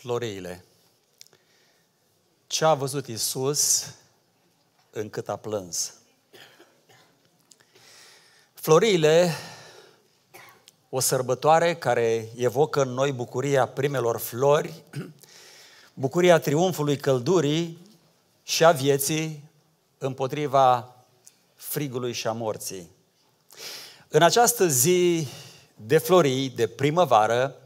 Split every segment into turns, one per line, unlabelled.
floreile. Ce a văzut Isus încât a plâns. Floriile, o sărbătoare care evocă în noi bucuria primelor flori, bucuria triumfului căldurii și a vieții împotriva frigului și a morții. În această zi de florii, de primăvară,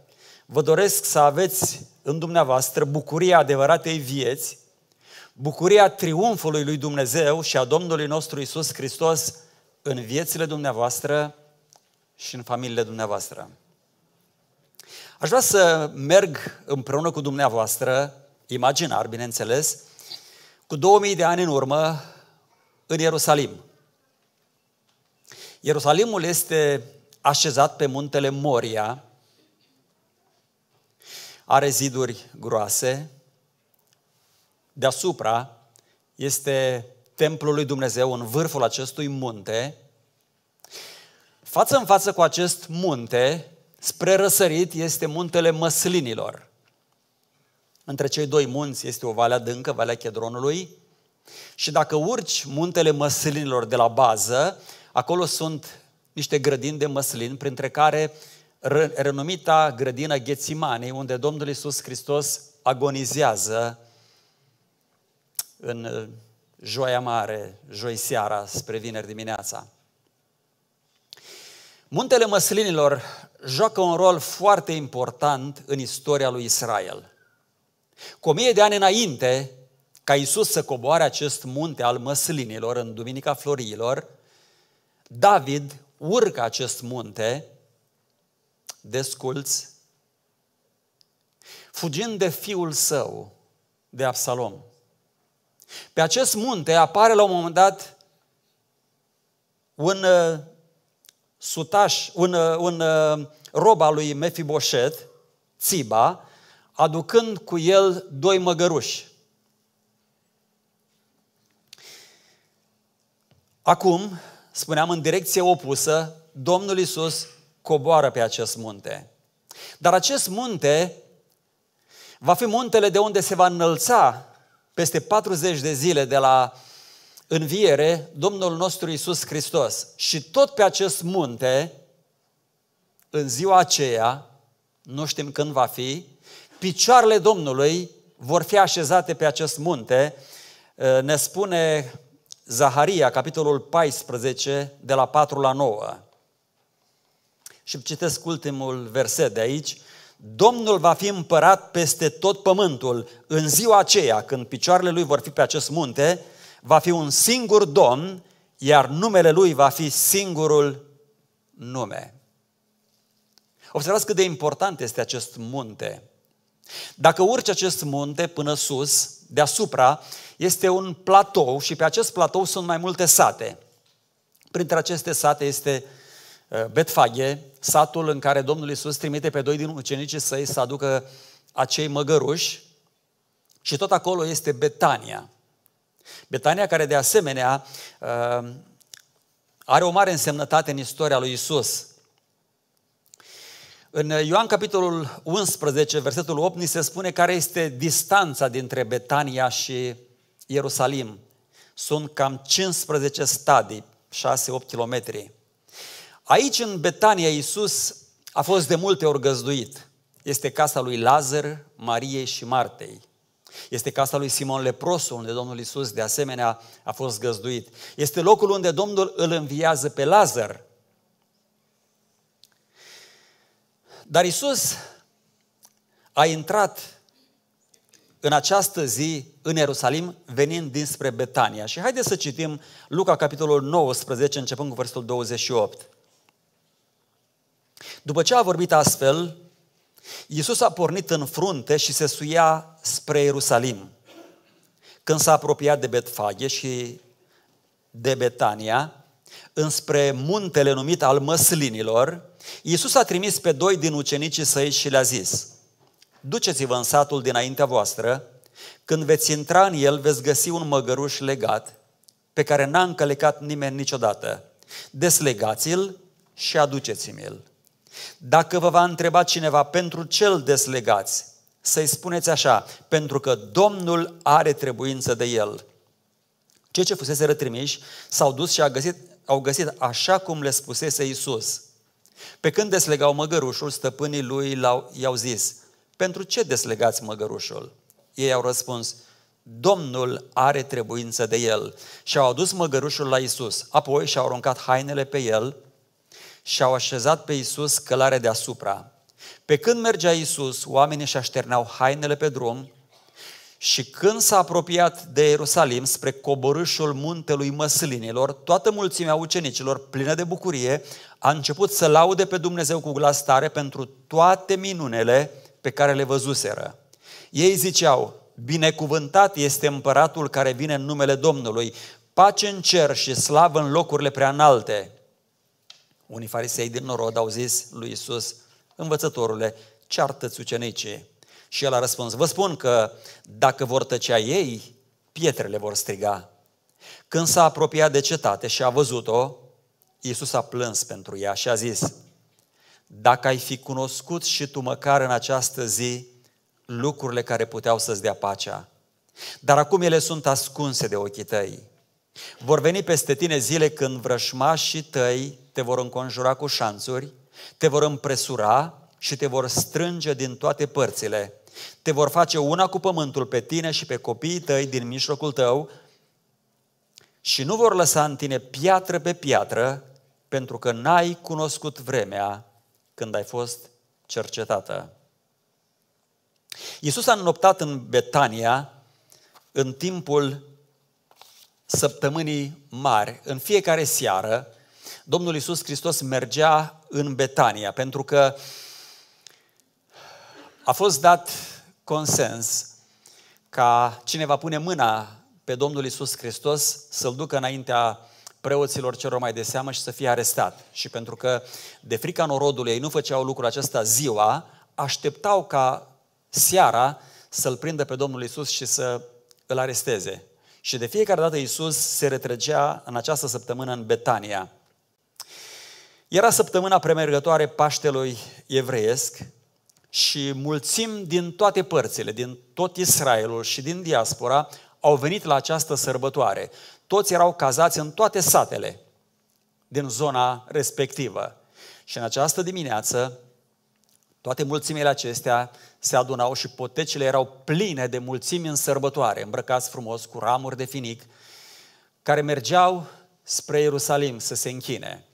vă doresc să aveți în dumneavoastră bucuria adevăratei vieți, bucuria triumfului lui Dumnezeu și a Domnului nostru Isus Hristos în viețile dumneavoastră și în familiile dumneavoastră. Aș vrea să merg împreună cu dumneavoastră, imaginar, bineînțeles, cu 2000 de ani în urmă în Ierusalim. Ierusalimul este așezat pe muntele Moria, are ziduri groase, deasupra este templul lui Dumnezeu în vârful acestui munte. Față în față cu acest munte, spre răsărit, este muntele măslinilor. Între cei doi munți este o vale adâncă, Valea Chedronului, și dacă urci muntele măslinilor de la bază, acolo sunt niște grădini de măslin, printre care uh, renumita grădină Ghețimanii, unde Domnul Iisus Hristos agonizează în uh, joia mare, joi seara, spre vineri dimineața. Muntele Măslinilor joacă un rol foarte important în istoria lui Israel. Cu o mie de ani înainte ca Iisus să coboare acest munte al Măslinilor în Duminica Florilor, David urcă acest munte desculți, fugind de fiul său, de Absalom. Pe acest munte apare la un moment dat un uh, sutaș, un, uh, un uh, rob al lui Mefiboset, Țiba, aducând cu el doi măgăruși. Acum, spuneam în direcție opusă, Domnul Isus coboară pe acest munte. Dar acest munte va fi muntele de unde se va înălța peste 40 de zile de la înviere Domnul nostru Isus Hristos. Și tot pe acest munte, în ziua aceea, nu știm când va fi, picioarele Domnului vor fi așezate pe acest munte, ne spune Zaharia, capitolul 14, de la 4 la 9. Și citesc ultimul verset de aici. Domnul va fi împărat peste tot pământul. În ziua aceea, când picioarele lui vor fi pe acest munte, va fi un singur domn, iar numele lui va fi singurul nume. Observați cât de important este acest munte. Dacă urci acest munte până sus, deasupra, este un platou și pe acest platou sunt mai multe sate. Printre aceste sate este Eh, Betfaghe, satul în care Domnul Iisus trimite pe doi din ucenicii săi să aducă acei măgăruși și tot acolo este Betania. Betania care de asemenea eh, are o mare însemnătate în istoria lui Isus. În Ioan capitolul 11, versetul 8, ni se spune care este distanța dintre Betania și Ierusalim. Sunt cam 15 stadii, 6-8 kilometri. Aici, în Betania, Iisus a fost de multe ori găzduit. Este casa lui Lazar, Marie și Martei. Este casa lui Simon Leprosul, unde Domnul Iisus de asemenea a fost găzduit. Este locul unde Domnul îl înviază pe Lazar. Dar Iisus a intrat în această zi în Ierusalim, venind dinspre Betania. Și haideți să citim Luca, capitolul 19, începând cu versetul 28. După ce a vorbit astfel, Iisus a pornit în frunte și se suia spre Ierusalim. Când s-a apropiat de Betfage și de Betania, înspre muntele numit al măslinilor, Iisus a trimis pe doi din ucenicii săi și le-a zis, Duceți-vă în satul dinaintea voastră, când veți intra în el veți găsi un măgăruș legat, pe care n-a încălecat nimeni niciodată. Deslegați-l și aduceți-mi-l. Dacă vă va întreba cineva pentru ce îl deslegați, să-i spuneți așa, pentru că Domnul are trebuință de el. Cei ce fusese rătrimiși s-au dus și au găsit, au găsit așa cum le spusese Isus. Pe când deslegau măgărușul, stăpânii lui l-au, i-au zis, pentru ce deslegați măgărușul? Ei au răspuns, Domnul are trebuință de el. Și au adus măgărușul la Isus, apoi și-au aruncat hainele pe el și-au așezat pe Iisus călare deasupra. Pe când mergea Iisus, oamenii și așterneau hainele pe drum și când s-a apropiat de Ierusalim spre coborâșul muntelui măslinilor, toată mulțimea ucenicilor, plină de bucurie, a început să laude pe Dumnezeu cu glas tare pentru toate minunele pe care le văzuseră. Ei ziceau, binecuvântat este împăratul care vine în numele Domnului, pace în cer și slavă în locurile prea înalte. Unii farisei din norod au zis lui Isus, învățătorule, ceartă-ți Și el a răspuns, vă spun că dacă vor tăcea ei, pietrele vor striga. Când s-a apropiat de cetate și a văzut-o, Iisus a plâns pentru ea și a zis, dacă ai fi cunoscut și tu măcar în această zi lucrurile care puteau să-ți dea pacea, dar acum ele sunt ascunse de ochii tăi. Vor veni peste tine zile când vrășmașii tăi te vor înconjura cu șanțuri, te vor împresura și te vor strânge din toate părțile. Te vor face una cu pământul pe tine și pe copiii tăi din mijlocul tău și nu vor lăsa în tine piatră pe piatră, pentru că n-ai cunoscut vremea când ai fost cercetată. Iisus a înnoptat în Betania în timpul săptămânii mari, în fiecare seară, Domnul Iisus Hristos mergea în Betania, pentru că a fost dat consens ca cine va pune mâna pe Domnul Iisus Hristos să-l ducă înaintea preoților celor mai de seamă și să fie arestat. Și pentru că de frica norodului ei nu făceau lucrul acesta ziua, așteptau ca seara să-l prindă pe Domnul Isus și să îl aresteze. Și de fiecare dată Isus se retrăgea în această săptămână în Betania. Era săptămâna premergătoare Paștelui evreiesc și mulțim din toate părțile, din tot Israelul și din diaspora, au venit la această sărbătoare. Toți erau cazați în toate satele din zona respectivă. Și în această dimineață, toate mulțimile acestea se adunau și potecile erau pline de mulțimi în sărbătoare, îmbrăcați frumos cu ramuri de finic, care mergeau spre Ierusalim să se închine.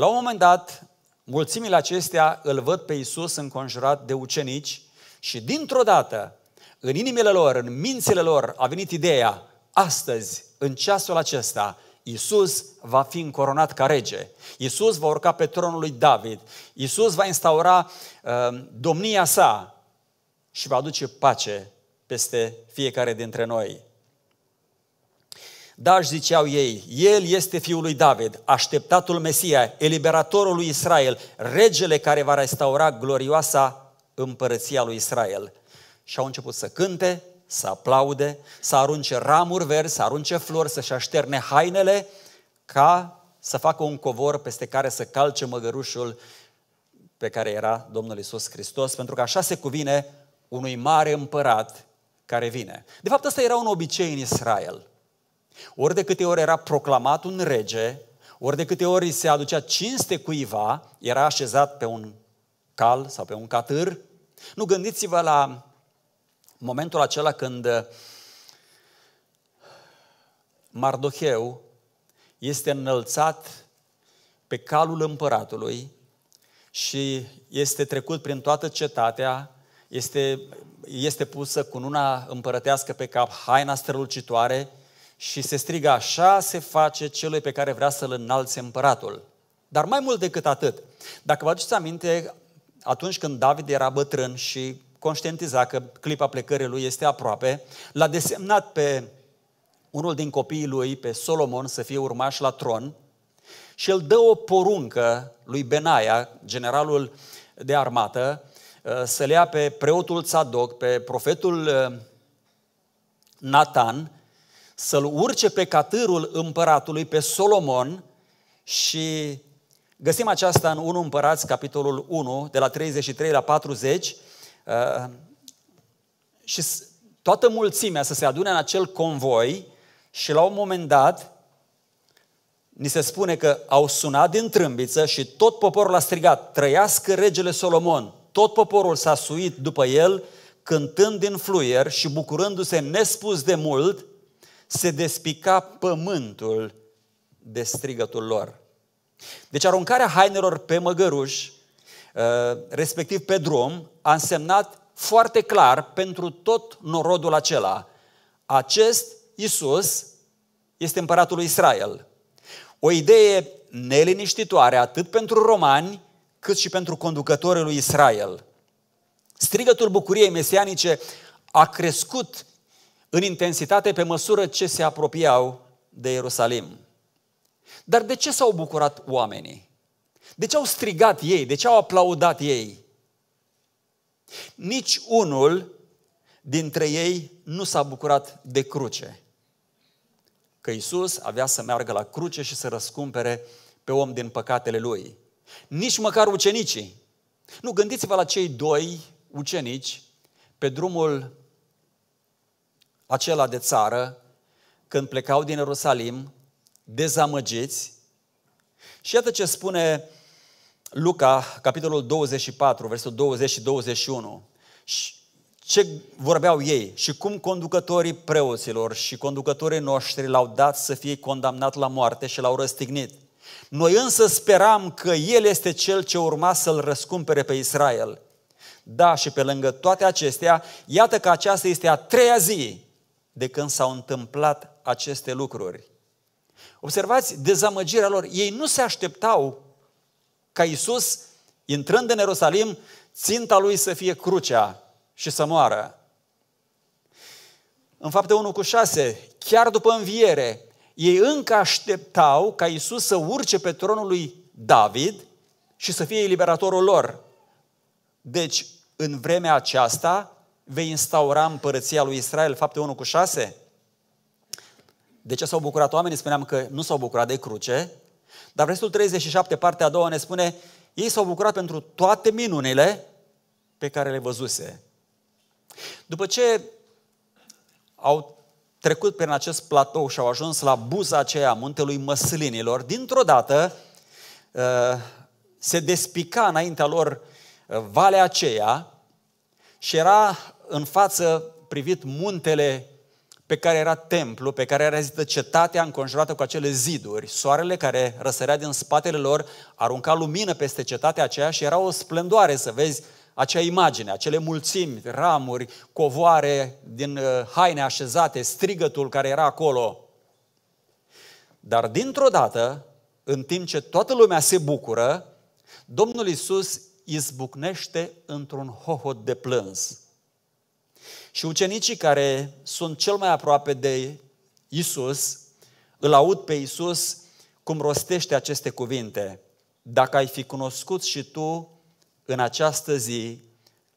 La un moment dat, mulțimile acestea îl văd pe Iisus înconjurat de ucenici și dintr-o dată, în inimile lor, în mințile lor, a venit ideea, astăzi, în ceasul acesta, Iisus va fi încoronat ca rege. Iisus va urca pe tronul lui David. Iisus va instaura uh, domnia sa și va aduce pace peste fiecare dintre noi. Dar ziceau ei, el este fiul lui David, așteptatul Mesia, eliberatorul lui Israel, regele care va restaura glorioasa împărăția lui Israel. Și au început să cânte, să aplaude, să arunce ramuri verzi, să arunce flori, să-și așterne hainele, ca să facă un covor peste care să calce măgărușul pe care era Domnul Isus Hristos, pentru că așa se cuvine unui mare împărat care vine. De fapt, ăsta era un obicei în Israel. Ori de câte ori era proclamat un rege, ori de câte ori se aducea cinste cuiva, era așezat pe un cal sau pe un catâr. Nu gândiți-vă la momentul acela când uh, Mardocheu este înălțat pe calul împăratului și este trecut prin toată cetatea, este, este pusă cu una împărătească pe cap, haina strălucitoare, și se strigă așa se face celui pe care vrea să-l înalțe împăratul. Dar mai mult decât atât, dacă vă aduceți aminte, atunci când David era bătrân și conștientiza că clipa plecării lui este aproape, l-a desemnat pe unul din copiii lui, pe Solomon, să fie urmaș la tron și îl dă o poruncă lui Benaia, generalul de armată, uh, să le ia pe preotul Tzadok, pe profetul uh, Nathan să-l urce pe catârul împăratului, pe Solomon, și găsim aceasta în 1 Împărați, capitolul 1, de la 33 la 40, uh, și toată mulțimea să se adune în acel convoi și la un moment dat ni se spune că au sunat din trâmbiță și tot poporul a strigat, trăiască regele Solomon. Tot poporul s-a suit după el, cântând din fluier și bucurându-se nespus de mult, se despica pământul de strigătul lor. Deci aruncarea hainelor pe măgăruș, ă, respectiv pe drum, a însemnat foarte clar pentru tot norodul acela. Acest Isus este împăratul lui Israel. O idee neliniștitoare atât pentru romani cât și pentru conducătorii lui Israel. Strigătul bucuriei mesianice a crescut în intensitate pe măsură ce se apropiau de Ierusalim. Dar de ce s-au bucurat oamenii? De ce au strigat ei? De ce au aplaudat ei? Nici unul dintre ei nu s-a bucurat de cruce. Că Isus avea să meargă la cruce și să răscumpere pe om din păcatele lui. Nici măcar ucenicii. Nu, gândiți-vă la cei doi ucenici pe drumul acela de țară, când plecau din Ierusalim, dezamăgiți. Și iată ce spune Luca, capitolul 24, versetul 20 și 21. Și ce vorbeau ei și cum conducătorii preoților și conducătorii noștri l-au dat să fie condamnat la moarte și l-au răstignit. Noi însă speram că El este Cel ce urma să-L răscumpere pe Israel. Da, și pe lângă toate acestea, iată că aceasta este a treia zi de când s-au întâmplat aceste lucruri. Observați dezamăgirea lor. Ei nu se așteptau ca Isus, intrând în Ierusalim, ținta lui să fie crucea și să moară. În fapte 1 cu 6, chiar după înviere, ei încă așteptau ca Isus să urce pe tronul lui David și să fie eliberatorul lor. Deci, în vremea aceasta, vei instaura împărăția lui Israel, fapte 1 cu 6. De ce s-au bucurat oamenii? Spuneam că nu s-au bucurat de cruce, dar versetul 37, partea a doua, ne spune ei s-au bucurat pentru toate minunile pe care le văzuse. După ce au trecut prin acest platou și au ajuns la buza aceea muntelui măslinilor, dintr-o dată uh, se despica înaintea lor uh, valea aceea și era în față privit muntele pe care era templu, pe care era zidă cetatea înconjurată cu acele ziduri, soarele care răsărea din spatele lor arunca lumină peste cetatea aceea și era o splendoare să vezi acea imagine, acele mulțimi, ramuri, covoare din uh, haine așezate, strigătul care era acolo. Dar dintr-o dată, în timp ce toată lumea se bucură, Domnul Isus izbucnește într-un hohot de plâns. Și ucenicii care sunt cel mai aproape de Isus, îl aud pe Isus cum rostește aceste cuvinte. Dacă ai fi cunoscut și tu în această zi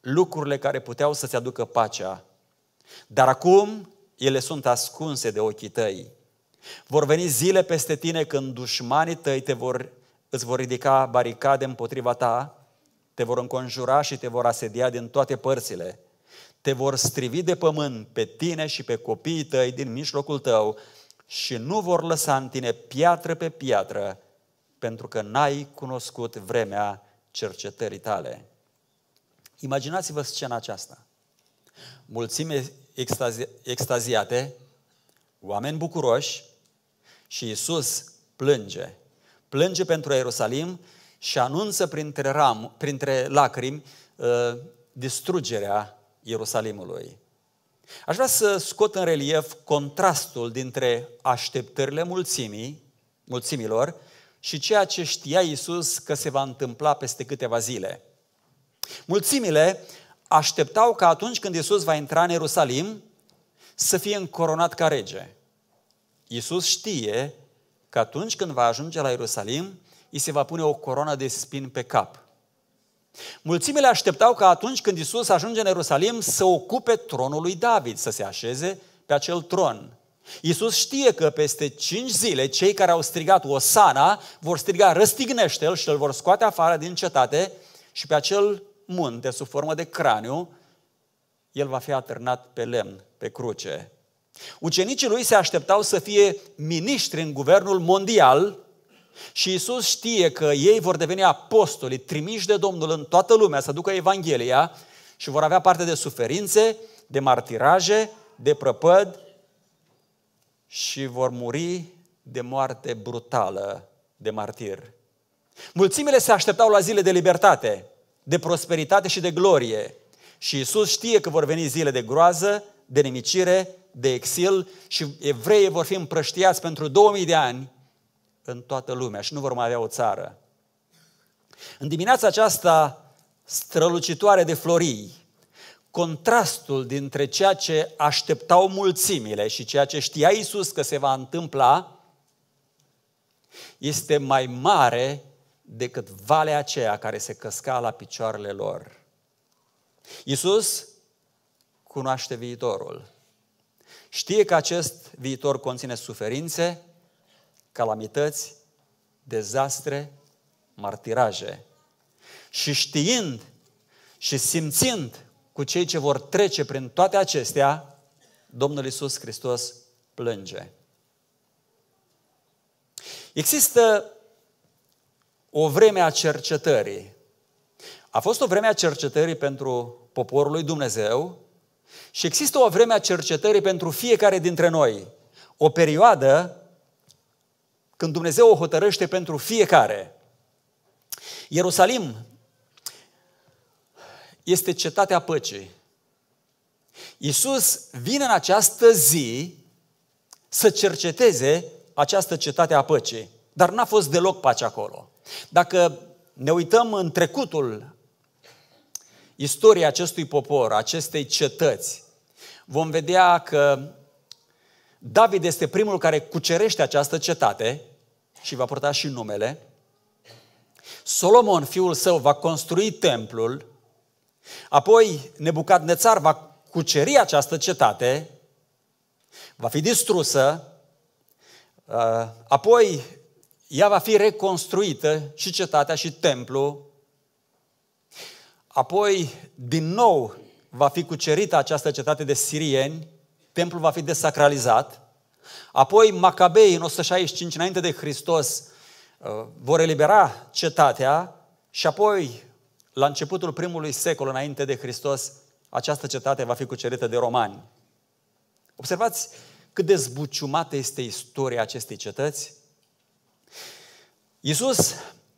lucrurile care puteau să-ți aducă pacea, dar acum ele sunt ascunse de ochii tăi. Vor veni zile peste tine când dușmanii tăi te vor, îți vor ridica baricade împotriva ta, te vor înconjura și te vor asedia din toate părțile te vor strivi de pământ pe tine și pe copiii tăi din mijlocul tău și nu vor lăsa în tine piatră pe piatră, pentru că n-ai cunoscut vremea cercetării tale. Imaginați-vă scena aceasta. Mulțime extazi- extaziate, oameni bucuroși și Iisus plânge. Plânge pentru Ierusalim și anunță printre, ram, printre lacrimi uh, distrugerea Ierusalimului. Aș vrea să scot în relief contrastul dintre așteptările mulțimii, mulțimilor și ceea ce știa Iisus că se va întâmpla peste câteva zile. Mulțimile așteptau ca atunci când Iisus va intra în Ierusalim să fie încoronat ca rege. Iisus știe că atunci când va ajunge la Ierusalim, îi se va pune o coroană de spin pe cap. Mulțimile așteptau ca atunci când Isus ajunge în Ierusalim să ocupe tronul lui David, să se așeze pe acel tron. Iisus știe că peste cinci zile cei care au strigat Osana vor striga răstignește-l și îl vor scoate afară din cetate și pe acel munte sub formă de craniu el va fi atârnat pe lemn, pe cruce. Ucenicii lui se așteptau să fie miniștri în guvernul mondial și Isus știe că ei vor deveni apostoli, trimiși de Domnul în toată lumea să ducă Evanghelia și vor avea parte de suferințe, de martiraje, de prăpăd și vor muri de moarte brutală de martir. Mulțimile se așteptau la zile de libertate, de prosperitate și de glorie. Și Isus știe că vor veni zile de groază, de nemicire, de exil și evreii vor fi împrăștiați pentru 2000 de ani în toată lumea și nu vor mai avea o țară. În dimineața aceasta strălucitoare de florii, contrastul dintre ceea ce așteptau mulțimile și ceea ce știa Isus că se va întâmpla este mai mare decât valea aceea care se căsca la picioarele lor. Isus cunoaște viitorul. Știe că acest viitor conține suferințe, calamități, dezastre, martiraje. Și știind și simțind cu cei ce vor trece prin toate acestea, Domnul Iisus Hristos plânge. Există o vreme a cercetării. A fost o vreme a cercetării pentru poporul lui Dumnezeu și există o vreme a cercetării pentru fiecare dintre noi. O perioadă când Dumnezeu o hotărăște pentru fiecare. Ierusalim este cetatea păcii. Iisus vine în această zi să cerceteze această cetate a păcii. Dar n-a fost deloc pace acolo. Dacă ne uităm în trecutul istoriei acestui popor, acestei cetăți, vom vedea că David este primul care cucerește această cetate și va purta și numele. Solomon, fiul său, va construi templul. Apoi Nețar va cuceri această cetate, va fi distrusă, uh, apoi ea va fi reconstruită și cetatea și templul. Apoi, din nou, va fi cucerită această cetate de sirieni templul va fi desacralizat, apoi Macabei în 165 înainte de Hristos uh, vor elibera cetatea și apoi, la începutul primului secol înainte de Hristos, această cetate va fi cucerită de romani. Observați cât de zbuciumată este istoria acestei cetăți? Iisus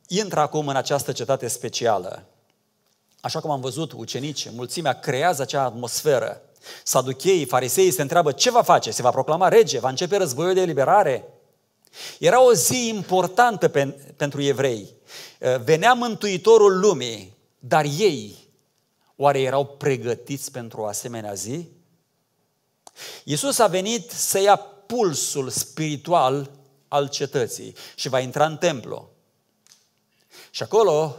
intră acum în această cetate specială. Așa cum am văzut, ucenicii, mulțimea creează acea atmosferă. Saducheii, fariseii se întreabă ce va face, se va proclama rege, va începe războiul de eliberare. Era o zi importantă pe, pentru evrei. Uh, venea Mântuitorul lumii, dar ei oare erau pregătiți pentru o asemenea zi? Iisus a venit să ia pulsul spiritual al cetății și va intra în templu. Și acolo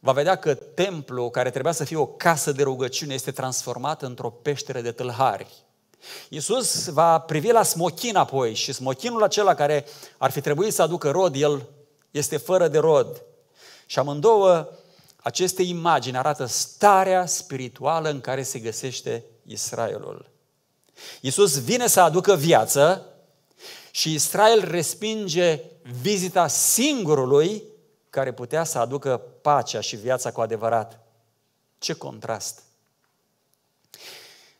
va vedea că templul, care trebuia să fie o casă de rugăciune, este transformat într-o peșteră de tâlhari. Iisus va privi la smochin apoi și smochinul acela care ar fi trebuit să aducă rod, el este fără de rod. Și amândouă aceste imagini arată starea spirituală în care se găsește Israelul. Iisus vine să aducă viață și Israel respinge vizita singurului care putea să aducă pacea și viața cu adevărat. Ce contrast!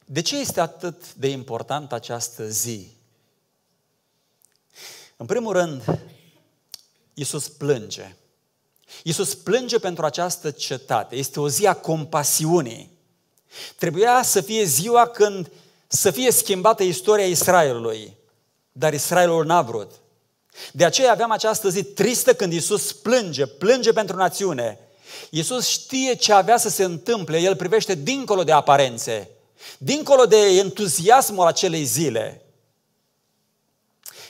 De ce este atât de important această zi? În primul rând, Iisus plânge. Iisus plânge pentru această cetate. Este o zi a compasiunii. Trebuia să fie ziua când să fie schimbată istoria Israelului. Dar Israelul n-a vrut. De aceea aveam această zi tristă când Iisus plânge, plânge pentru națiune. Iisus știe ce avea să se întâmple, El privește dincolo de aparențe, dincolo de entuziasmul acelei zile.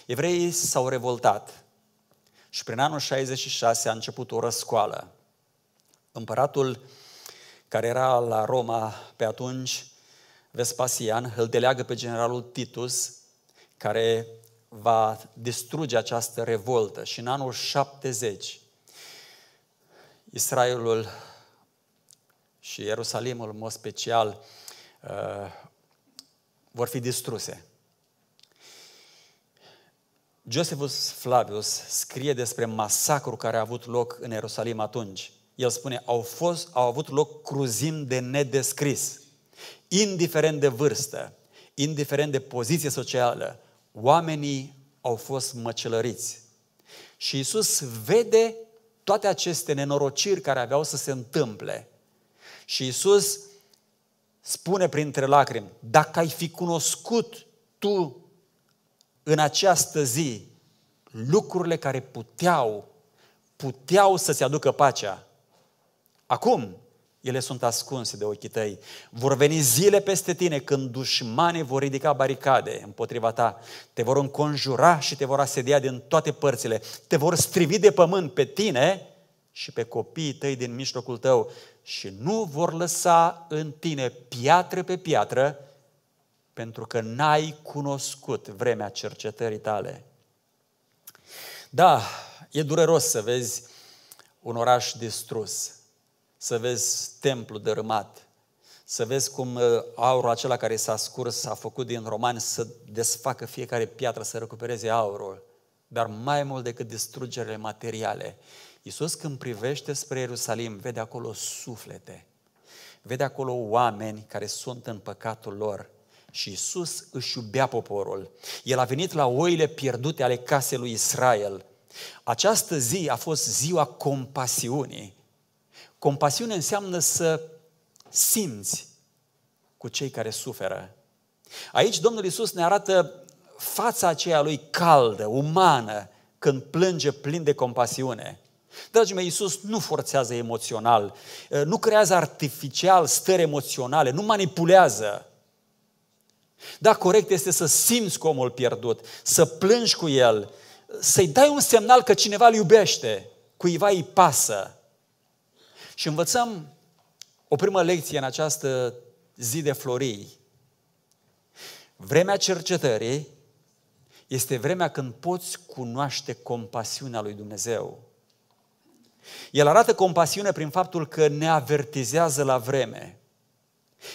Evreii s-au revoltat și prin anul 66 a început o răscoală. Împăratul care era la Roma pe atunci, Vespasian, îl deleagă pe generalul Titus, care va distruge această revoltă și în anul 70 Israelul și Ierusalimul în mod special uh, vor fi distruse. Josephus Flavius scrie despre masacru care a avut loc în Ierusalim atunci. El spune, au, fost, au avut loc cruzim de nedescris, indiferent de vârstă, indiferent de poziție socială, oamenii au fost măcelăriți. Și Isus vede toate aceste nenorociri care aveau să se întâmple. Și Isus spune printre lacrimi, dacă ai fi cunoscut tu în această zi lucrurile care puteau, puteau să-ți aducă pacea, acum ele sunt ascunse de ochii tăi. Vor veni zile peste tine când dușmanii vor ridica baricade împotriva ta. Te vor înconjura și te vor asedia din toate părțile. Te vor strivi de pământ pe tine și pe copiii tăi din mijlocul tău și nu vor lăsa în tine piatră pe piatră pentru că n-ai cunoscut vremea cercetării tale. Da, e dureros să vezi un oraș distrus, să vezi templu dărâmat, să vezi cum uh, aurul acela care s-a scurs, s-a făcut din romani, să desfacă fiecare piatră, să recupereze aurul. Dar mai mult decât distrugerile materiale, Iisus când privește spre Ierusalim, vede acolo suflete, vede acolo oameni care sunt în păcatul lor, și Iisus își iubea poporul. El a venit la oile pierdute ale casei lui Israel. Această zi a fost ziua compasiunii. Compasiune înseamnă să simți cu cei care suferă. Aici Domnul Isus ne arată fața aceea lui caldă, umană, când plânge plin de compasiune. Dragii mei, Iisus nu forțează emoțional, nu creează artificial stări emoționale, nu manipulează. Da, corect este să simți cu omul pierdut, să plângi cu el, să-i dai un semnal că cineva îl iubește, cuiva îi pasă. Și învățăm o primă lecție în această zi de florii. Vremea cercetării este vremea când poți cunoaște compasiunea lui Dumnezeu. El arată compasiune prin faptul că ne avertizează la vreme.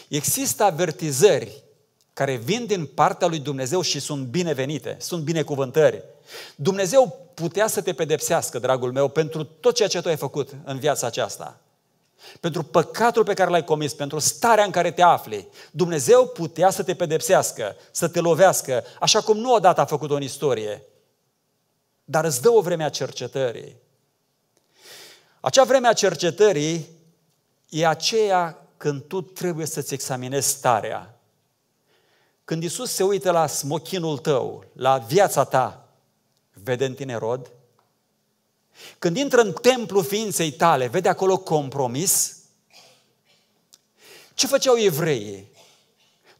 Există avertizări care vin din partea lui Dumnezeu și sunt binevenite, sunt binecuvântări. Dumnezeu putea să te pedepsească, dragul meu, pentru tot ceea ce tu ai făcut în viața aceasta pentru păcatul pe care l-ai comis, pentru starea în care te afli, Dumnezeu putea să te pedepsească, să te lovească, așa cum nu odată a făcut-o în istorie. Dar îți dă o vreme a cercetării. Acea vreme a cercetării e aceea când tu trebuie să-ți examinezi starea. Când Isus se uită la smochinul tău, la viața ta, vede în tine rod? Când intră în templu ființei tale, vede acolo compromis? Ce făceau evreii?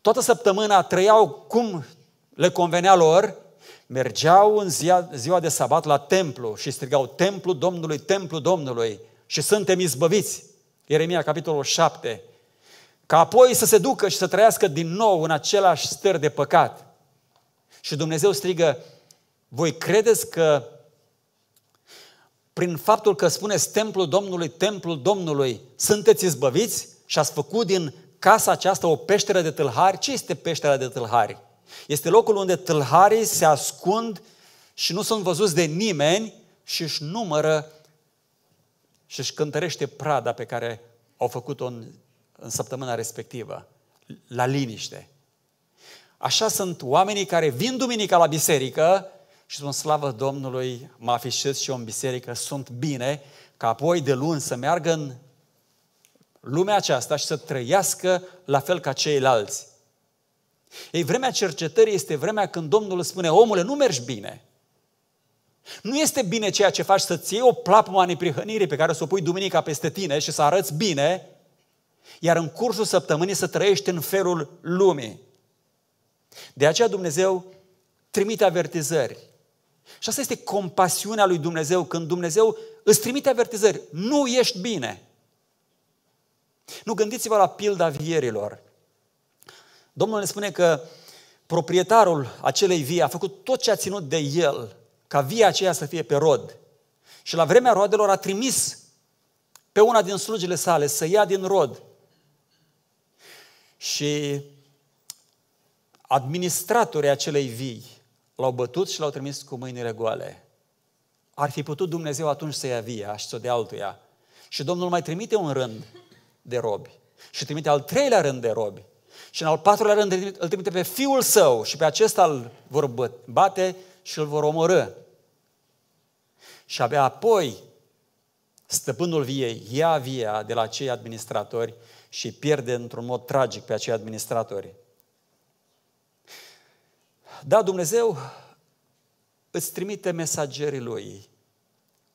Toată săptămâna trăiau cum le convenea lor, mergeau în ziua, ziua de sabat la templu și strigau templu Domnului, templu Domnului și suntem izbăviți. Ieremia, capitolul 7. Ca apoi să se ducă și să trăiască din nou în același stări de păcat. Și Dumnezeu strigă, voi credeți că prin faptul că spuneți templul Domnului, templul Domnului, sunteți izbăviți și ați făcut din casa aceasta o peșteră de tâlhari. Ce este peștera de tâlhari? Este locul unde tâlharii se ascund și nu sunt văzuți de nimeni și își numără și își cântărește prada pe care au făcut-o în, în săptămâna respectivă, la liniște. Așa sunt oamenii care vin duminica la biserică, și spun slavă Domnului, mă afișez și eu în biserică, sunt bine, ca apoi de luni să meargă în lumea aceasta și să trăiască la fel ca ceilalți. Ei, vremea cercetării este vremea când Domnul îți spune, omule, nu mergi bine. Nu este bine ceea ce faci să-ți iei o plapă a pe care să o pui duminica peste tine și să arăți bine, iar în cursul săptămânii să trăiești în felul lumii. De aceea Dumnezeu trimite avertizări. Și asta este compasiunea lui Dumnezeu când Dumnezeu îți trimite avertizări. Nu ești bine. Nu gândiți-vă la pilda vierilor. Domnul ne spune că proprietarul acelei vie a făcut tot ce a ținut de el ca via aceea să fie pe rod. Și la vremea roadelor a trimis pe una din slujile sale să ia din rod. Și administratorii acelei vii L-au bătut și l-au trimis cu mâinile goale. Ar fi putut Dumnezeu atunci să-i via și să o dea altuia. Și Domnul mai trimite un rând de robi. Și trimite al treilea rând de robi. Și în al patrulea rând îl trimite pe fiul său și pe acesta îl vor bate și îl vor omorâ. Și abia apoi stăpânul viei ia via de la cei administratori și pierde într-un mod tragic pe acei administratori. Da, Dumnezeu îți trimite mesagerii Lui.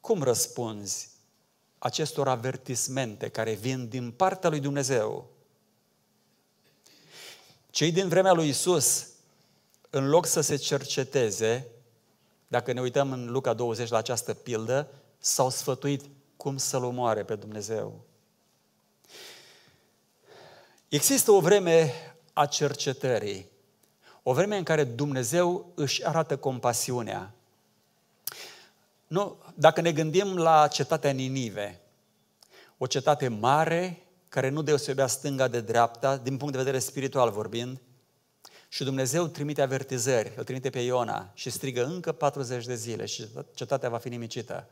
Cum răspunzi acestor avertismente care vin din partea lui Dumnezeu? Cei din vremea lui Isus, în loc să se cerceteze, dacă ne uităm în Luca 20 la această pildă, s-au sfătuit cum să-L omoare pe Dumnezeu. Există o vreme a cercetării. O vreme în care Dumnezeu își arată compasiunea. Nu, dacă ne gândim la cetatea Ninive, o cetate mare care nu deosebea stânga de dreapta, din punct de vedere spiritual vorbind, și Dumnezeu trimite avertizări, îl trimite pe Iona și strigă încă 40 de zile și cetatea va fi nimicită.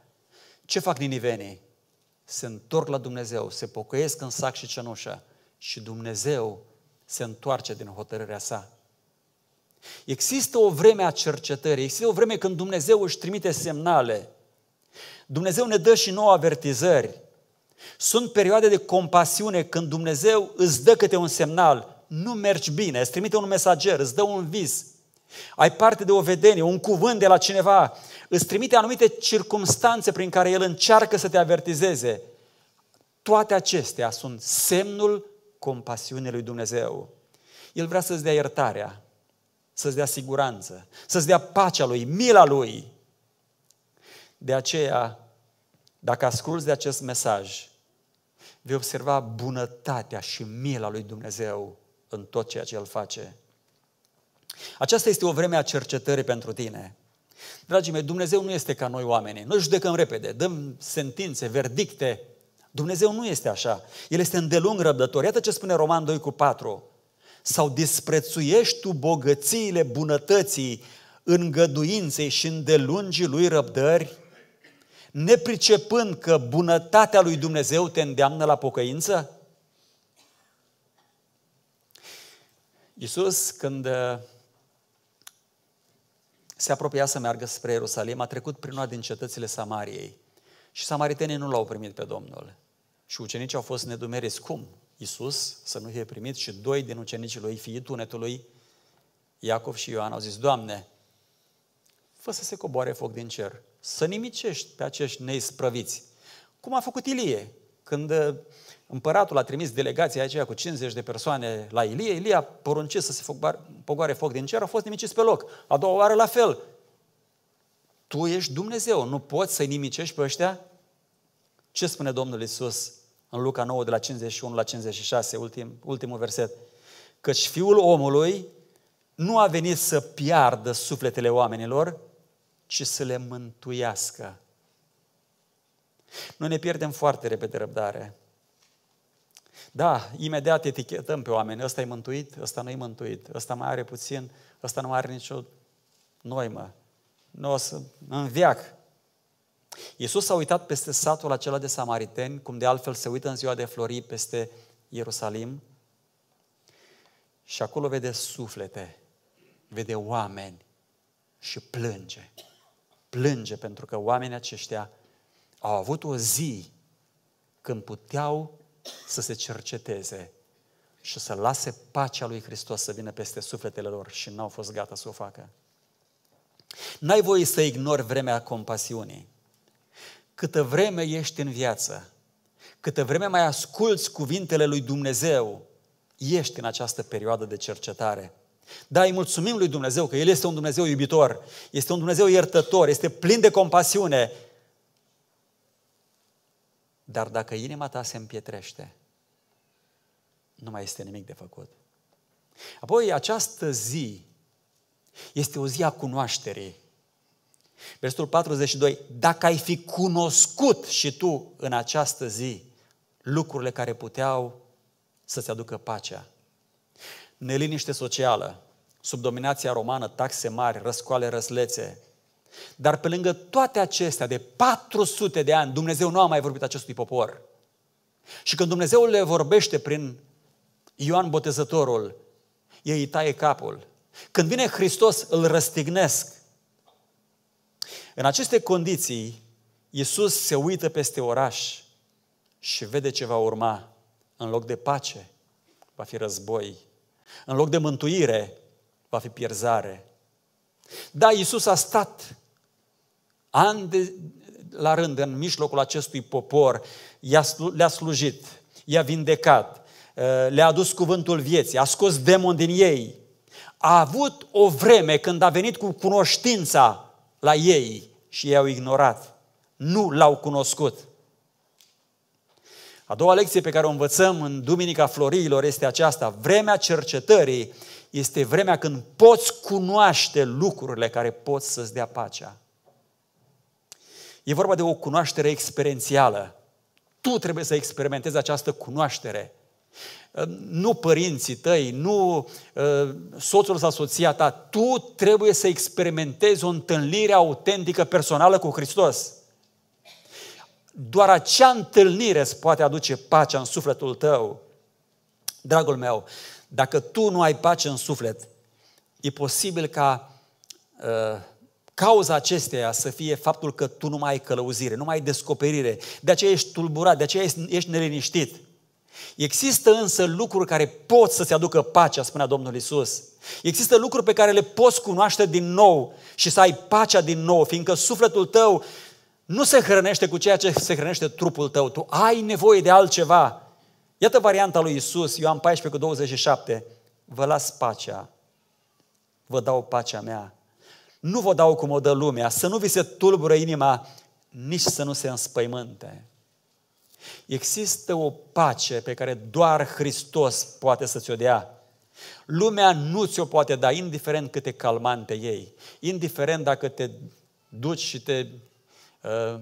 Ce fac ninivenii? Se întorc la Dumnezeu, se pocăiesc în sac și cenușă și Dumnezeu se întoarce din hotărârea sa. Există o vreme a cercetării, există o vreme când Dumnezeu își trimite semnale. Dumnezeu ne dă și nouă avertizări. Sunt perioade de compasiune când Dumnezeu îți dă câte un semnal. Nu mergi bine, îți trimite un mesager, îți dă un vis. Ai parte de o vedenie, un cuvânt de la cineva. Îți trimite anumite circumstanțe prin care El încearcă să te avertizeze. Toate acestea sunt semnul compasiunii lui Dumnezeu. El vrea să-ți dea iertarea, să-ți dea siguranță, să-ți dea pacea Lui, mila Lui. De aceea, dacă asculți de acest mesaj, vei observa bunătatea și mila Lui Dumnezeu în tot ceea ce El face. Aceasta este o vreme a cercetării pentru tine. Dragii mei, Dumnezeu nu este ca noi oamenii. Noi judecăm repede, dăm sentințe, verdicte. Dumnezeu nu este așa. El este îndelung răbdător. Iată ce spune Roman 2 cu 4 sau disprețuiești tu bogățiile bunătății, îngăduinței și îndelungii lui răbdări, nepricepând că bunătatea lui Dumnezeu te îndeamnă la pocăință? Iisus, când uh, se apropia să meargă spre Ierusalim, a trecut prin una din cetățile Samariei. Și samaritenii nu l-au primit pe Domnul. Și ucenicii au fost nedumeriți. Cum? Isus să nu fie primit și doi din ucenicii lui, fiii tunetului, Iacov și Ioan, au zis, Doamne, fă să se coboare foc din cer, să nimicești pe acești neisprăviți. Cum a făcut Ilie, când uh, împăratul a trimis delegația aceea cu 50 de persoane la Ilie, Ilie a poruncit să se pogoare foc din cer, au fost nimiciți pe loc. A doua oară la fel. Tu ești Dumnezeu, nu poți să-i nimicești pe ăștia? Ce spune Domnul Isus? în Luca 9, de la 51 la 56, ultim, ultimul verset. Căci Fiul omului nu a venit să piardă sufletele oamenilor, ci să le mântuiască. Noi ne pierdem foarte repede răbdare. Da, imediat etichetăm pe oameni. Ăsta e mântuit, ăsta nu e mântuit, ăsta mai are puțin, ăsta nu mai are nicio noimă. Nu o să... înveac. Iisus a uitat peste satul acela de samariteni, cum de altfel se uită în ziua de flori peste Ierusalim, și acolo vede suflete, vede oameni și plânge. Plânge pentru că oamenii aceștia au avut o zi când puteau să se cerceteze și să lase pacea lui Hristos să vină peste sufletele lor și n-au fost gata să o facă. N-ai voie să ignori vremea compasiunii câtă vreme ești în viață, câtă vreme mai asculți cuvintele lui Dumnezeu, ești în această perioadă de cercetare. Da, îi mulțumim lui Dumnezeu că El este un Dumnezeu iubitor, este un Dumnezeu iertător, este plin de compasiune. Dar dacă inima ta se împietrește, nu mai este nimic de făcut. Apoi, această zi este o zi a cunoașterii. Versetul 42, dacă ai fi cunoscut și tu în această zi lucrurile care puteau să-ți aducă pacea. Neliniște socială, subdominația romană, taxe mari, răscoale răslețe. Dar pe lângă toate acestea, de 400 de ani, Dumnezeu nu a mai vorbit acestui popor. Și când Dumnezeu le vorbește prin Ioan Botezătorul, ei îi taie capul. Când vine Hristos, îl răstignesc. În aceste condiții, Iisus se uită peste oraș și vede ce va urma. În loc de pace, va fi război. În loc de mântuire, va fi pierzare. Da, Iisus a stat ani de, la rând în mijlocul acestui popor, le-a slujit, i-a vindecat, uh, le-a adus cuvântul vieții, a scos demon din ei. A avut o vreme când a venit cu cunoștința la ei și i-au ignorat. Nu l-au cunoscut. A doua lecție pe care o învățăm în Duminica Floriilor este aceasta. Vremea cercetării este vremea când poți cunoaște lucrurile care pot să-ți dea pacea. E vorba de o cunoaștere experiențială. Tu trebuie să experimentezi această cunoaștere. Ă, nu părinții tăi, nu ă, soțul sau soția ta, tu trebuie să experimentezi o întâlnire autentică personală cu Hristos. Doar acea întâlnire îți poate aduce pacea în sufletul tău. Dragul meu, dacă tu nu ai pace în suflet, e posibil ca uh, cauza acesteia să fie faptul că tu nu mai ai călăuzire, nu mai ai descoperire, de aceea ești tulburat, de aceea ești, ești neliniștit. Există însă lucruri care pot să-ți aducă pacea, spunea Domnul Isus. Există lucruri pe care le poți cunoaște din nou și să ai pacea din nou, fiindcă sufletul tău nu se hrănește cu ceea ce se hrănește trupul tău. Tu ai nevoie de altceva. Iată varianta lui Isus, Ioan 14 cu 27. Vă las pacea, vă dau pacea mea. Nu vă dau cum o dă lumea, să nu vi se tulbură inima, nici să nu se înspăimânte. Există o pace pe care doar Hristos poate să ți-o dea. Lumea nu ți-o poate da, indiferent câte calmante ei, indiferent dacă te duci și te uh,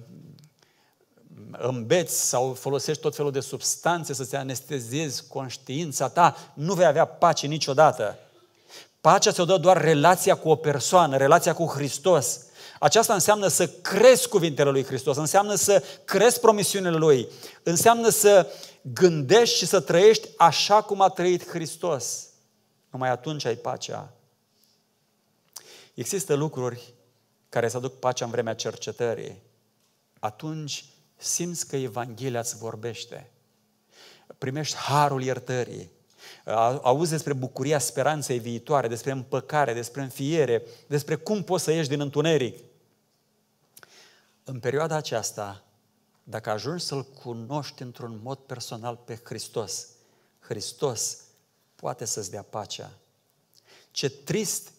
îmbeți sau folosești tot felul de substanțe să-ți anesteziezi conștiința ta, nu vei avea pace niciodată. Pacea ți-o dă doar relația cu o persoană, relația cu Hristos. Aceasta înseamnă să crezi cuvintele lui Hristos, înseamnă să crezi promisiunile lui, înseamnă să gândești și să trăiești așa cum a trăit Hristos. Numai atunci ai pacea. Există lucruri care să aduc pacea în vremea cercetării. Atunci simți că Evanghelia îți vorbește. Primești harul iertării. Auzi despre bucuria speranței viitoare, despre împăcare, despre înfiere, despre cum poți să ieși din întuneric în perioada aceasta, dacă ajungi să-L cunoști într-un mod personal pe Hristos, Hristos poate să-ți dea pacea. Ce trist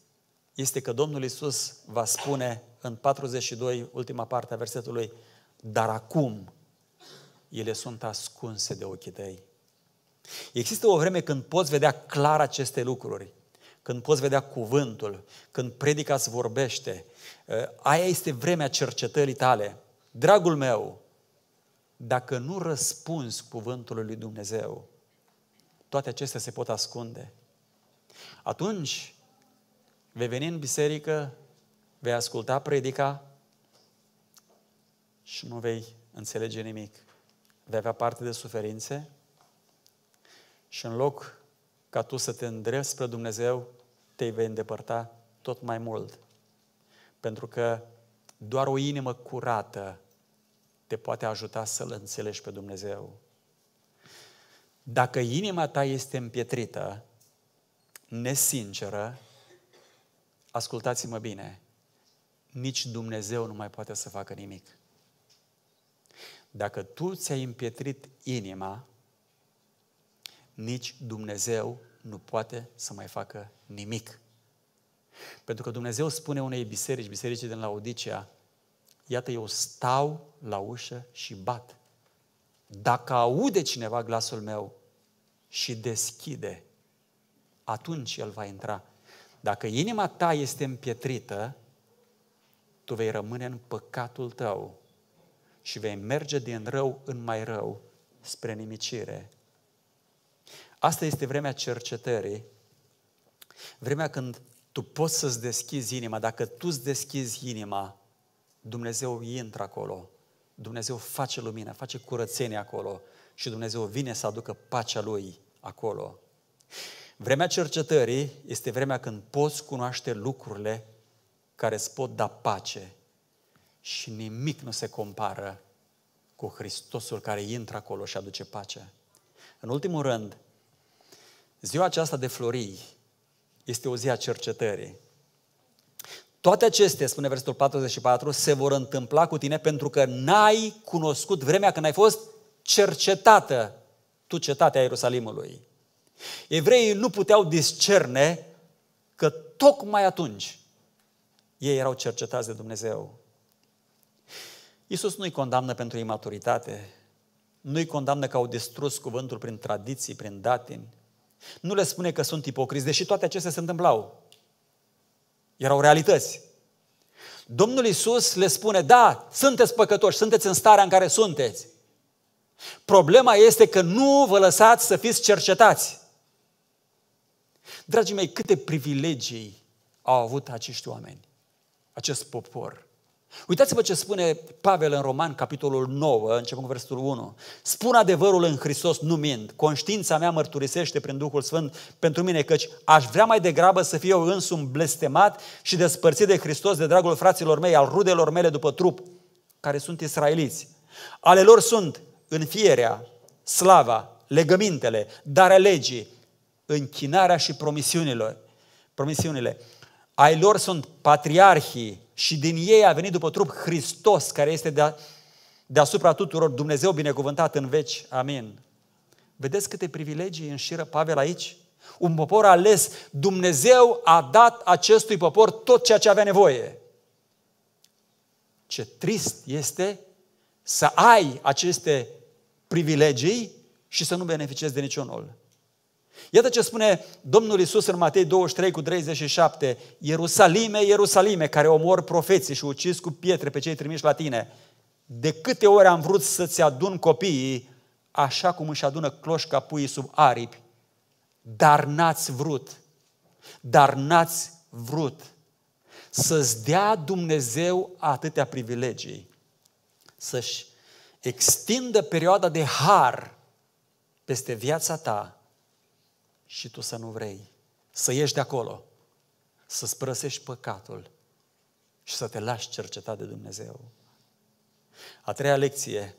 este că Domnul Isus va spune în 42, ultima parte a versetului, dar acum ele sunt ascunse de ochii tăi. Există o vreme când poți vedea clar aceste lucruri, când poți vedea cuvântul, când predica îți vorbește, Eh, aia este vremea cercetării tale. Dragul meu, dacă nu răspunzi cuvântului lui Dumnezeu, toate acestea se pot ascunde. Atunci vei veni în biserică, vei asculta predica și nu vei înțelege nimic. Vei avea parte de suferințe și în loc ca tu să te îndrepți spre Dumnezeu, te vei îndepărta tot mai mult pentru că doar o inimă curată te poate ajuta să-L înțelegi pe Dumnezeu. Dacă inima ta este împietrită, nesinceră, ascultați-mă bine, nici Dumnezeu nu mai poate să facă nimic. Dacă tu ți-ai împietrit inima, nici Dumnezeu nu poate să mai facă nimic. Pentru că Dumnezeu spune unei biserici, bisericii din Laodicea, iată eu stau la ușă și bat. Dacă aude cineva glasul meu și deschide, atunci el va intra. Dacă inima ta este împietrită, tu vei rămâne în păcatul tău și vei merge din rău în mai rău spre nimicire. Asta este vremea cercetării, vremea când tu poți să-ți deschizi inima. Dacă tu îți deschizi inima, Dumnezeu intră acolo. Dumnezeu face lumină, face curățenie acolo. Și Dumnezeu vine să aducă pacea Lui acolo. Vremea cercetării este vremea când poți cunoaște lucrurile care îți pot da pace și nimic nu se compară cu Hristosul care intră acolo și aduce pace. În ultimul rând, ziua aceasta de florii este o zi a cercetării. Toate acestea, spune versetul 44, se vor întâmpla cu tine pentru că n-ai cunoscut vremea când ai fost cercetată, tu cetatea Ierusalimului. Evreii nu puteau discerne că tocmai atunci ei erau cercetați de Dumnezeu. Iisus nu-i condamnă pentru imaturitate, nu-i condamnă că au distrus cuvântul prin tradiții, prin datini, nu le spune că sunt ipocriți, deși toate acestea se întâmplau. Erau realități. Domnul Isus le spune, da, sunteți păcătoși, sunteți în starea în care sunteți. Problema este că nu vă lăsați să fiți cercetați. Dragii mei, câte privilegii au avut acești oameni, acest popor. Uitați-vă ce spune Pavel în Roman, capitolul 9, începând cu versetul 1. Spun adevărul în Hristos, nu mint. Conștiința mea mărturisește prin Duhul Sfânt pentru mine, căci aș vrea mai degrabă să fiu eu însumi blestemat și despărțit de Hristos de dragul fraților mei, al rudelor mele după trup, care sunt israeliți. Ale lor sunt fierea, slava, legămintele, darea legii, închinarea și promisiunile promisiunile. Ai lor sunt patriarhii, și din ei a venit după trup Hristos, care este de deasupra tuturor, Dumnezeu binecuvântat în veci. Amin. Vedeți câte privilegii înșiră Pavel aici? Un popor ales, Dumnezeu a dat acestui popor tot ceea ce avea nevoie. Ce trist este să ai aceste privilegii și să nu beneficiezi de niciunul. Iată ce spune Domnul Isus în Matei 23 cu 37. Ierusalime, Ierusalime, care omor profeții și ucis cu pietre pe cei trimiși la tine. De câte ori am vrut să-ți adun copiii, așa cum își adună cloșca puii sub aripi, dar n-ați vrut, dar n-ați vrut să-ți dea Dumnezeu atâtea privilegii, să-și extindă perioada de har peste viața ta, și tu să nu vrei, să ieși de acolo, să sprăsești păcatul și să te lași cercetat de Dumnezeu. A treia lecție,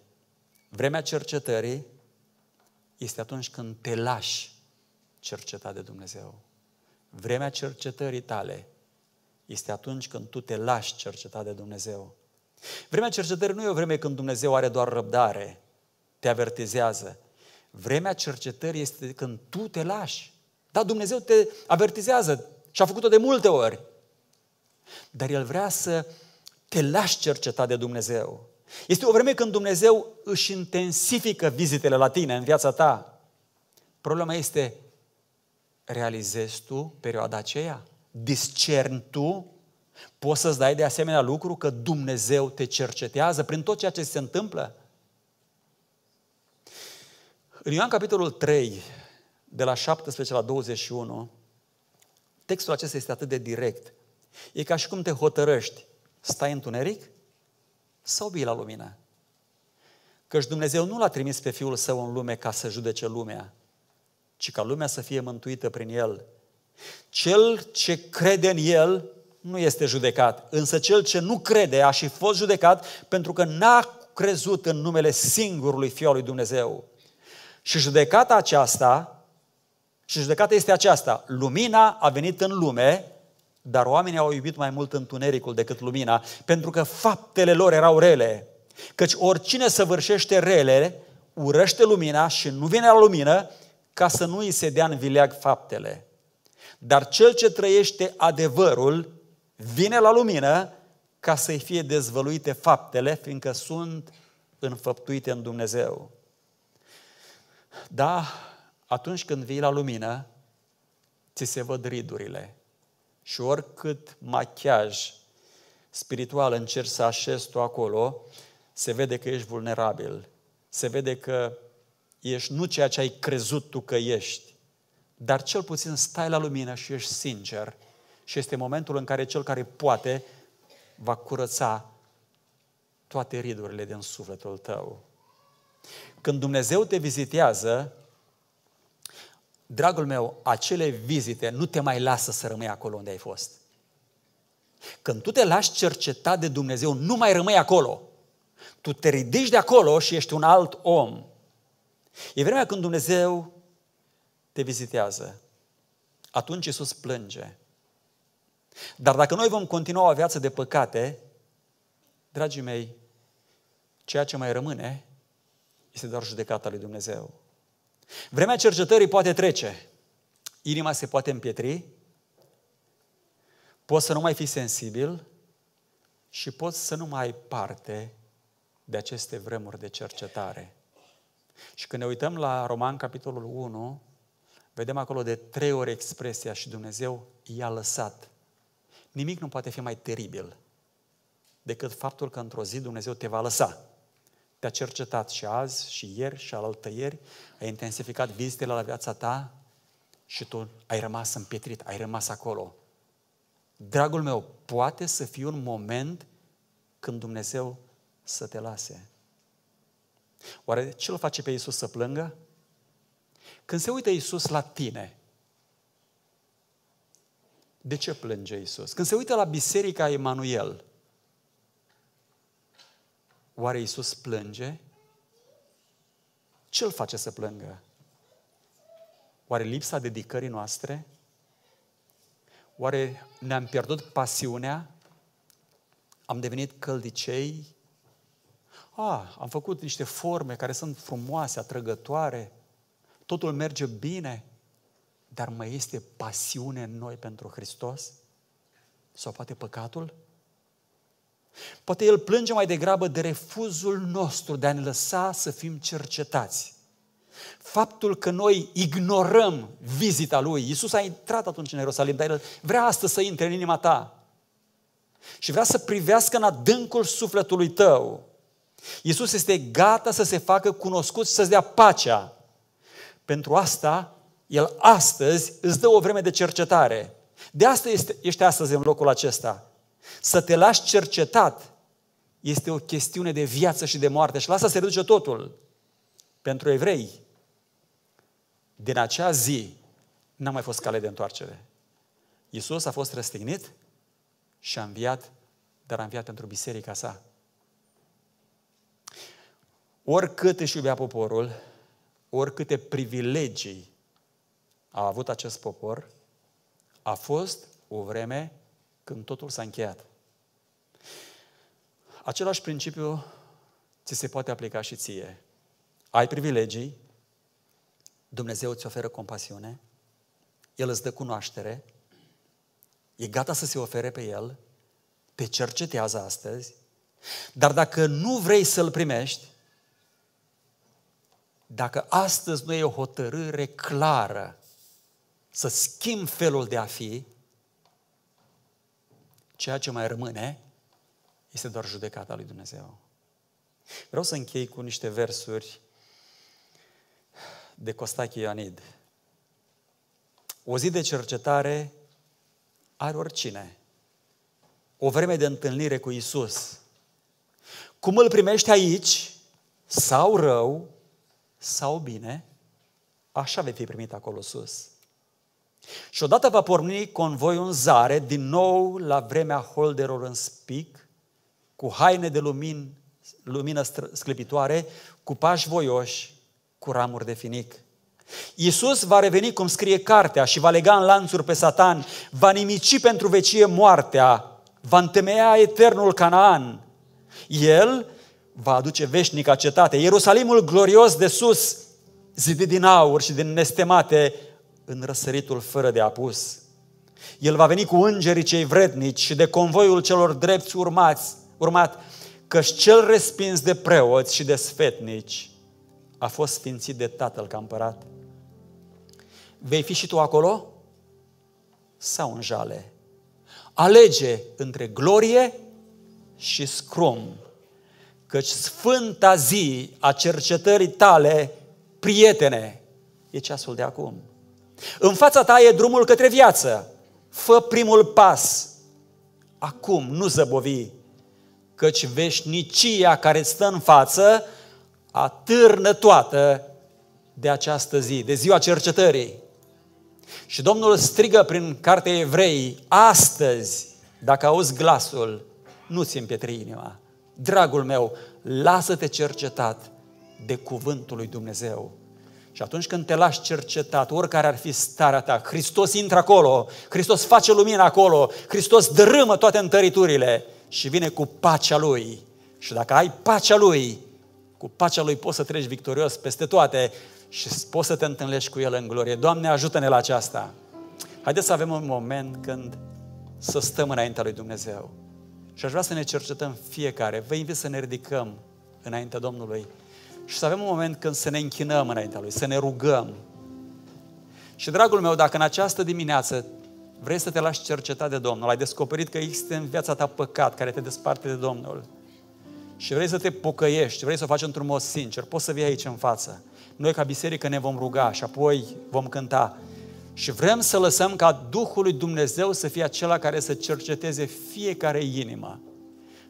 vremea cercetării este atunci când te lași cercetat de Dumnezeu. Vremea cercetării tale este atunci când tu te lași cercetat de Dumnezeu. Vremea cercetării nu e o vreme când Dumnezeu are doar răbdare, te avertizează, Vremea cercetării este când tu te lași. Da, Dumnezeu te avertizează și a făcut-o de multe ori. Dar El vrea să te lași cercetat de Dumnezeu. Este o vreme când Dumnezeu își intensifică vizitele la tine în viața ta. Problema este, realizezi tu perioada aceea? Discerni tu? Poți să-ți dai de asemenea lucru că Dumnezeu te cercetează prin tot ceea ce se întâmplă? În Ioan capitolul 3, de la 17 la 21, textul acesta este atât de direct. E ca și cum te hotărăști, stai în tuneric sau vii la lumină. Căci Dumnezeu nu l-a trimis pe Fiul Său în lume ca să judece lumea, ci ca lumea să fie mântuită prin El. Cel ce crede în El nu este judecat, însă cel ce nu crede a și fost judecat pentru că n-a crezut în numele singurului Fiul lui Dumnezeu. Și judecata aceasta, și judecata este aceasta, lumina a venit în lume, dar oamenii au iubit mai mult întunericul decât lumina, pentru că faptele lor erau rele. Căci oricine săvârșește rele, urăște lumina și nu vine la lumină ca să nu îi se dea în vileag faptele. Dar cel ce trăiește adevărul vine la lumină ca să-i fie dezvăluite faptele, fiindcă sunt înfăptuite în Dumnezeu. Da, atunci când vii la lumină, ți se văd ridurile. Și oricât machiaj spiritual încerci să așezi tu acolo, se vede că ești vulnerabil. Se vede că ești nu ceea ce ai crezut tu că ești, dar cel puțin stai la lumină și ești sincer. Și este momentul în care cel care poate va curăța toate ridurile din sufletul tău. Când Dumnezeu te vizitează, dragul meu, acele vizite nu te mai lasă să rămâi acolo unde ai fost. Când tu te lași cercetat de Dumnezeu, nu mai rămâi acolo. Tu te ridici de acolo și ești un alt om. E vremea când Dumnezeu te vizitează. Atunci Iisus plânge. Dar dacă noi vom continua o viață de păcate, dragii mei, ceea ce mai rămâne este doar judecata lui Dumnezeu. Vremea cercetării poate trece, inima se poate împietri, poți să nu mai fii sensibil și poți să nu mai ai parte de aceste vremuri de cercetare. Și când ne uităm la Roman, capitolul 1, vedem acolo de trei ori expresia și Dumnezeu i-a lăsat. Nimic nu poate fi mai teribil decât faptul că într-o zi Dumnezeu te va lăsa. Te-a cercetat și azi, și ieri, și alaltă ieri, ai intensificat vizitele la viața ta și tu ai rămas împietrit, ai rămas acolo. Dragul meu, poate să fie un moment când Dumnezeu să te lase. Oare ce îl face pe Iisus să plângă? Când se uită Iisus la tine, de ce plânge Iisus? Când se uită la biserica Emanuel, Oare Iisus plânge? Ce îl face să plângă? Oare lipsa dedicării noastre? Oare ne-am pierdut pasiunea? Am devenit căldicei? Ah, am făcut niște forme care sunt frumoase, atrăgătoare. Totul merge bine, dar mai este pasiune în noi pentru Hristos? Sau poate păcatul? Poate el plânge mai degrabă de refuzul nostru de a ne lăsa să fim cercetați. Faptul că noi ignorăm vizita lui. Iisus a intrat atunci în Ierusalim, dar el vrea astăzi să intre în inima ta. Și vrea să privească în adâncul sufletului tău. Iisus este gata să se facă cunoscut și să-ți dea pacea. Pentru asta, El astăzi îți dă o vreme de cercetare. De asta este, ești astăzi în locul acesta. Să te lași cercetat este o chestiune de viață și de moarte și la asta se reduce totul. Pentru evrei, din acea zi n-a mai fost cale de întoarcere. Iisus a fost răstignit și a înviat, dar a înviat pentru biserica sa. Oricât își iubea poporul, oricâte privilegii a avut acest popor, a fost o vreme când totul s-a încheiat. Același principiu ți se poate aplica și ție. Ai privilegii, Dumnezeu îți oferă compasiune, El îți dă cunoaștere, e gata să se ofere pe El, te cercetează astăzi, dar dacă nu vrei să-L primești, dacă astăzi nu e o hotărâre clară să schimbi felul de a fi, Ceea ce mai rămâne este doar judecata lui Dumnezeu. Vreau să închei cu niște versuri de Costache Ioanid. O zi de cercetare are oricine. O vreme de întâlnire cu Isus. Cum îl primești aici, sau rău, sau bine, așa vei fi primit acolo sus. Și odată va porni convoiul în zare, din nou la vremea holderilor în spic, cu haine de lumin, lumină sclipitoare, cu pași voioși, cu ramuri de finic. Iisus va reveni cum scrie cartea și va lega în lanțuri pe satan, va nimici pentru vecie moartea, va întemeia eternul Canaan. El va aduce veșnica cetate, Ierusalimul glorios de sus, zidit din aur și din nestemate în răsăritul fără de apus. El va veni cu îngerii cei vrednici și de convoiul celor drepți urmați, urmat, căci cel respins de preoți și de sfetnici a fost sfințit de Tatăl ca împărat. Vei fi și tu acolo? Sau în jale? Alege între glorie și scrum, căci sfânta zi a cercetării tale, prietene, e ceasul de acum. În fața ta e drumul către viață. Fă primul pas. Acum, nu zăbovi, căci veșnicia care stă în față atârnă toată de această zi, de ziua cercetării. Și Domnul strigă prin cartea evrei, astăzi, dacă auzi glasul, nu-ți împietri inima. Dragul meu, lasă-te cercetat de cuvântul lui Dumnezeu. Și atunci când te lași cercetat, oricare ar fi starea ta, Hristos intră acolo, Hristos face lumină acolo, Hristos dărâmă toate întăriturile și vine cu pacea Lui. Și dacă ai pacea Lui, cu pacea Lui poți să treci victorios peste toate și poți să te întâlnești cu El în glorie. Doamne, ajută-ne la aceasta! Haideți să avem un moment când să stăm înaintea Lui Dumnezeu. Și aș vrea să ne cercetăm fiecare. Vă invit să ne ridicăm înaintea Domnului și să avem un moment când să ne închinăm înaintea Lui, să ne rugăm. Și, dragul meu, dacă în această dimineață vrei să te lași cercetat de Domnul, ai descoperit că există în viața ta păcat care te desparte de Domnul și vrei să te pocăiești, vrei să o faci într-un mod sincer, poți să vii aici în față. Noi ca biserică ne vom ruga și apoi vom cânta. Și vrem să lăsăm ca Duhul lui Dumnezeu să fie acela care să cerceteze fiecare inimă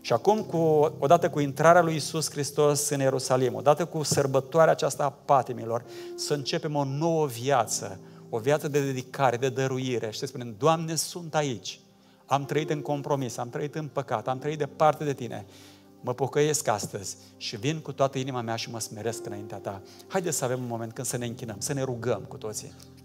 și acum, cu, odată cu intrarea lui Isus Hristos în Ierusalim, odată cu sărbătoarea aceasta a patimilor, să începem o nouă viață, o viață de dedicare, de dăruire. Și să spunem, Doamne, sunt aici. Am trăit în compromis, am trăit în păcat, am trăit departe de Tine. Mă pocăiesc astăzi și vin cu toată inima mea și mă smeresc înaintea Ta. Haideți să avem un moment când să ne închinăm, să ne rugăm cu toții.